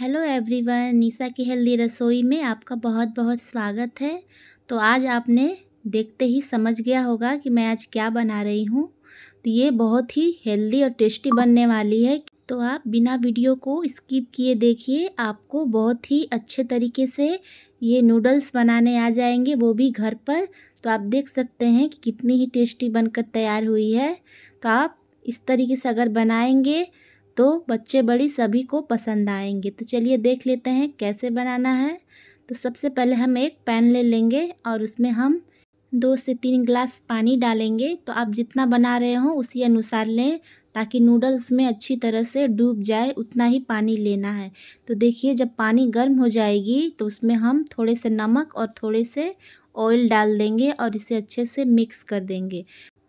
hello everyone निशा की healthy रसोई में आपका बहुत बहुत स्वागत है तो आज आपने देखते ही समझ गया होगा कि मैं आज क्या बना रही हूँ तो ये बहुत ही हेल्दी और टेस्टी बनने वाली है तो आप बिना वीडियो को स्किप किए देखिए आपको बहुत ही अच्छे तरीके से ये नूडल्स बनाने आ जाएंगे वो भी घर पर तो आप देख सकते हैं कि कितनी ही टेस्टी बनकर तैयार हुई है तो आप इस तरीके से अगर बनाएंगे तो बच्चे बड़ी सभी को पसंद आएंगे तो चलिए देख लेते हैं कैसे बनाना है तो सबसे पहले हम एक पैन ले लेंगे और उसमें हम दो से तीन ग्लास पानी डालेंगे तो आप जितना बना रहे हो उसी अनुसार लें ताकि नूडल्स में अच्छी तरह से डूब जाए उतना ही पानी लेना है तो देखिए जब पानी गर्म हो जाएगी तो उसमें हम थोड़े से नमक और थोड़े से ऑयल डाल देंगे और इसे अच्छे से मिक्स कर देंगे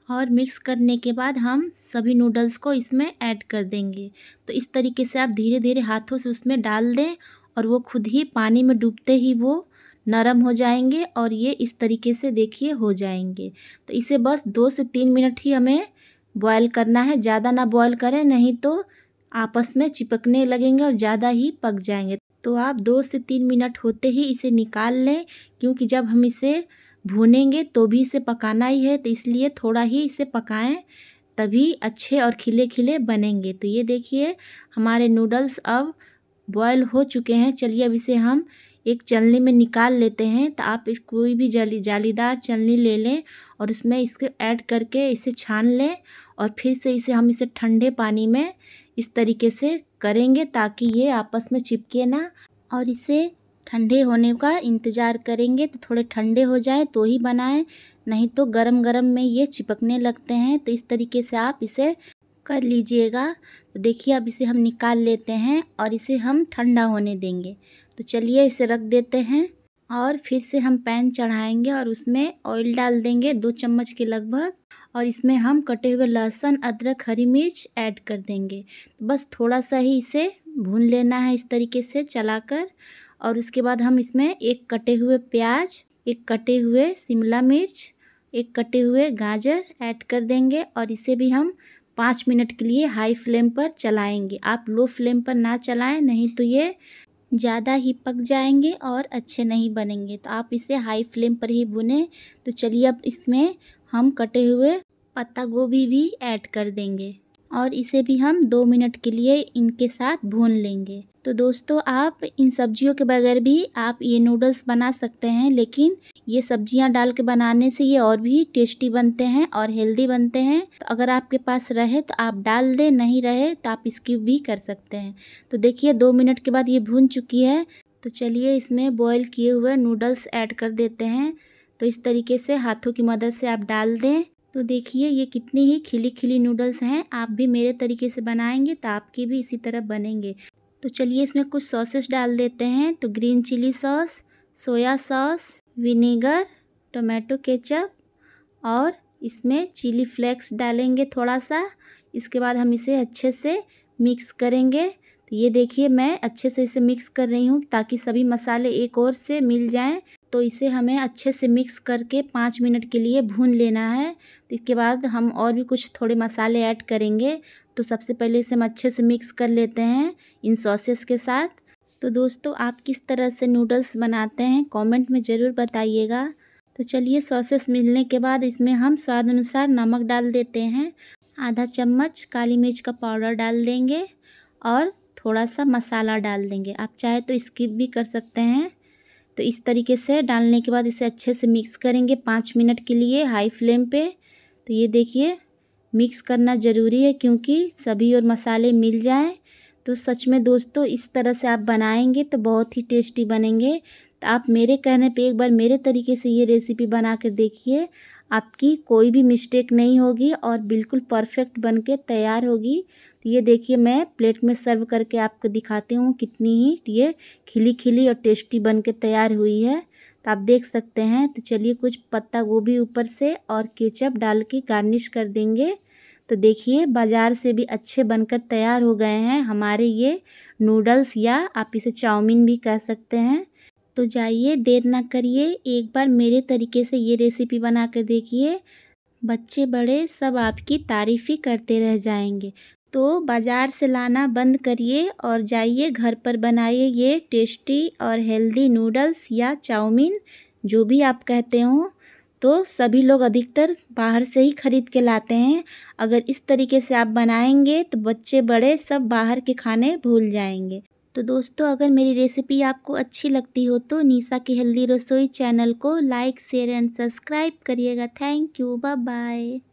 और मिक्स करने के बाद हम सभी नूडल्स को इसमें ऐड कर देंगे तो इस तरीके से आप धीरे धीरे हाथों से उसमें डाल दें और वो खुद ही पानी में डूबते ही वो नरम हो जाएंगे और ये इस तरीके से देखिए हो जाएंगे तो इसे बस दो से तीन मिनट ही हमें बॉयल करना है ज़्यादा ना बॉयल करें नहीं तो आपस में चिपकने लगेंगे और ज़्यादा ही पक जाएंगे तो आप दो से तीन मिनट होते ही इसे निकाल लें क्योंकि जब हम इसे भूनेंगे तो भी इसे पकाना ही है तो इसलिए थोड़ा ही इसे पकाएं तभी अच्छे और खिले खिले बनेंगे तो ये देखिए हमारे नूडल्स अब बॉयल हो चुके हैं चलिए अब इसे हम एक चलनी में निकाल लेते हैं तो आप कोई भी जाली जालीदार चलनी ले लें और उसमें इसके ऐड करके इसे छान लें और फिर से इसे हम इसे ठंडे पानी में इस तरीके से करेंगे ताकि ये आपस में चिपके ना और इसे ठंडे होने का इंतज़ार करेंगे तो थोड़े ठंडे हो जाए तो ही बनाएं नहीं तो गरम गरम में ये चिपकने लगते हैं तो इस तरीके से आप इसे कर लीजिएगा तो देखिए अब इसे हम निकाल लेते हैं और इसे हम ठंडा होने देंगे तो चलिए इसे रख देते हैं और फिर से हम पैन चढ़ाएंगे और उसमें ऑयल डाल देंगे दो चम्मच के लगभग और इसमें हम कटे हुए लहसुन अदरक हरी मिर्च ऐड कर देंगे तो बस थोड़ा सा ही इसे भून लेना है इस तरीके से चलाकर और उसके बाद हम इसमें एक कटे हुए प्याज एक कटे हुए शिमला मिर्च एक कटे हुए गाजर ऐड कर देंगे और इसे भी हम पाँच मिनट के लिए हाई फ्लेम पर चलाएंगे आप लो फ्लेम पर ना चलाएं नहीं तो ये ज़्यादा ही पक जाएंगे और अच्छे नहीं बनेंगे तो आप इसे हाई फ्लेम पर ही बुने तो चलिए अब इसमें हम कटे हुए पत्ता गोभी भी ऐड कर देंगे और इसे भी हम दो मिनट के लिए इनके साथ भून लेंगे तो दोस्तों आप इन सब्जियों के बगैर भी आप ये नूडल्स बना सकते हैं लेकिन ये सब्जियां डाल के बनाने से ये और भी टेस्टी बनते हैं और हेल्दी बनते हैं तो अगर आपके पास रहे तो आप डाल दें नहीं रहे तो आप इसकी भी कर सकते हैं तो देखिए दो मिनट के बाद ये भून चुकी है तो चलिए इसमें बॉयल किए हुए नूडल्स ऐड कर देते हैं तो इस तरीके से हाथों की मदद से आप डाल दें तो देखिए ये कितनी ही खिली खिली नूडल्स हैं आप भी मेरे तरीके से बनाएंगे तो आपके भी इसी तरह बनेंगे तो चलिए इसमें कुछ सॉसेस डाल देते हैं तो green chilli sauce soya sauce vinegar tomato ketchup और इसमें चिली फ्लेक्स डालेंगे थोड़ा सा इसके बाद हम इसे अच्छे से मिक्स करेंगे तो ये देखिए मैं अच्छे से इसे मिक्स कर रही हूँ ताकि सभी मसाले एक और से मिल जाएं तो इसे हमें अच्छे से मिक्स करके पाँच मिनट के लिए भून लेना है इसके बाद हम और भी कुछ थोड़े मसाले ऐड करेंगे तो सबसे पहले इसे हम अच्छे से मिक्स कर लेते हैं इन सॉसेस के साथ तो दोस्तों आप किस तरह से नूडल्स बनाते हैं कमेंट में ज़रूर बताइएगा तो चलिए सॉसेस मिलने के बाद इसमें हम स्वाद अनुसार नमक डाल देते हैं आधा चम्मच काली मिर्च का पाउडर डाल देंगे और थोड़ा सा मसाला डाल देंगे आप चाहे तो स्किप भी कर सकते हैं तो इस तरीके से डालने के बाद इसे अच्छे से मिक्स करेंगे पाँच मिनट के लिए हाई फ्लेम पे तो ये देखिए मिक्स करना ज़रूरी है क्योंकि सभी और मसाले मिल जाएं तो सच में दोस्तों इस तरह से आप बनाएंगे तो बहुत ही टेस्टी बनेंगे तो आप मेरे कहने पे एक बार मेरे तरीके से ये रेसिपी बना कर देखिए आपकी कोई भी मिस्टेक नहीं होगी और बिल्कुल परफेक्ट बनके तैयार होगी तो ये देखिए मैं प्लेट में सर्व करके आपको दिखाती हूँ कितनी ही ये खिली खिली और टेस्टी बन के तैयार हुई है तो आप देख सकते हैं तो चलिए कुछ पत्ता गोभी ऊपर से और केचप डाल के गार्निश कर देंगे तो देखिए बाज़ार से भी अच्छे बनकर तैयार हो गए हैं हमारे ये नूडल्स या आप इसे चाउमीन भी कह सकते हैं तो जाइए देर ना करिए एक बार मेरे तरीके से ये रेसिपी बना कर देखिए बच्चे बड़े सब आपकी तारीफ़ ही करते रह जाएंगे तो बाज़ार से लाना बंद करिए और जाइए घर पर बनाइए ये टेस्टी और हेल्दी नूडल्स या चाउमीन जो भी आप कहते हो तो सभी लोग अधिकतर बाहर से ही ख़रीद के लाते हैं अगर इस तरीके से आप बनाएंगे तो बच्चे बड़े सब बाहर के खाने भूल जाएंगे तो दोस्तों अगर मेरी रेसिपी आपको अच्छी लगती हो तो निशा की हेल्दी रसोई चैनल को लाइक शेयर एंड सब्सक्राइब करिएगा थैंक यू बाय बाय